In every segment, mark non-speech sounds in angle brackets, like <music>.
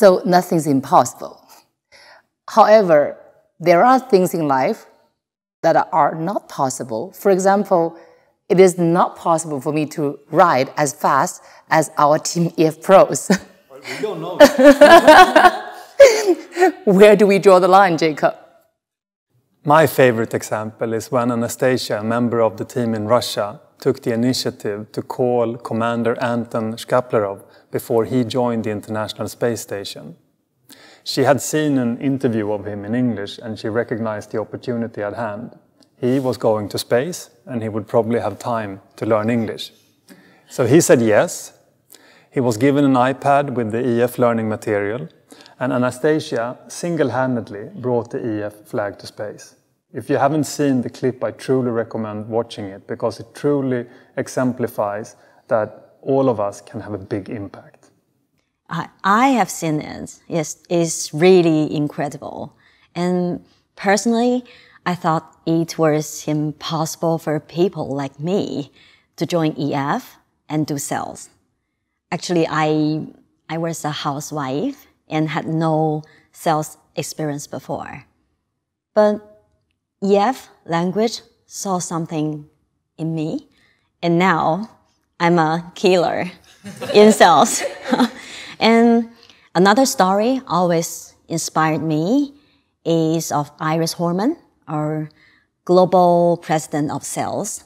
So nothing's impossible. However, there are things in life that are not possible. For example, it is not possible for me to ride as fast as our Team EF pros. we don't know. <laughs> Where do we draw the line, Jacob? My favorite example is when Anastasia, a member of the team in Russia, took the initiative to call Commander Anton Shkaplerov before he joined the International Space Station. She had seen an interview of him in English and she recognized the opportunity at hand. He was going to space and he would probably have time to learn English. So he said yes. He was given an iPad with the EF learning material and Anastasia single-handedly brought the EF flag to space. If you haven't seen the clip, I truly recommend watching it because it truly exemplifies that all of us can have a big impact. I, I have seen it. Yes, it's really incredible. And personally, I thought it was impossible for people like me to join EF and do sales. Actually, I, I was a housewife and had no sales experience before. But EF language saw something in me, and now I'm a killer <laughs> in sales. <laughs> and another story always inspired me is of Iris Horman, our global president of sales.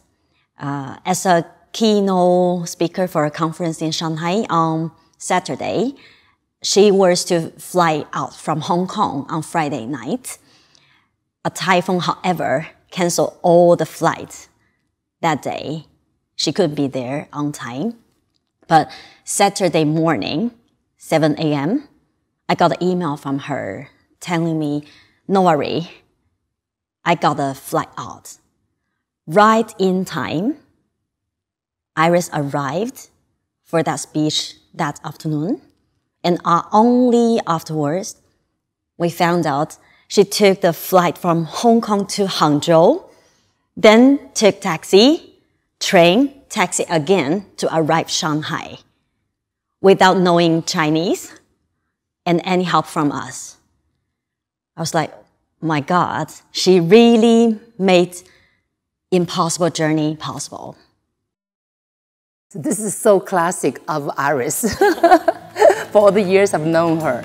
Uh, as a keynote speaker for a conference in Shanghai on Saturday, she was to fly out from Hong Kong on Friday night. A typhoon, however, canceled all the flights that day. She could be there on time. But Saturday morning, 7 a.m., I got an email from her telling me, no worry, I got a flight out. Right in time, Iris arrived for that speech that afternoon and uh, only afterwards we found out she took the flight from Hong Kong to Hangzhou, then took taxi, train, taxi again to arrive Shanghai without knowing Chinese and any help from us. I was like, my God, she really made impossible journey possible. This is so classic of Iris. <laughs> for all the years I've known her.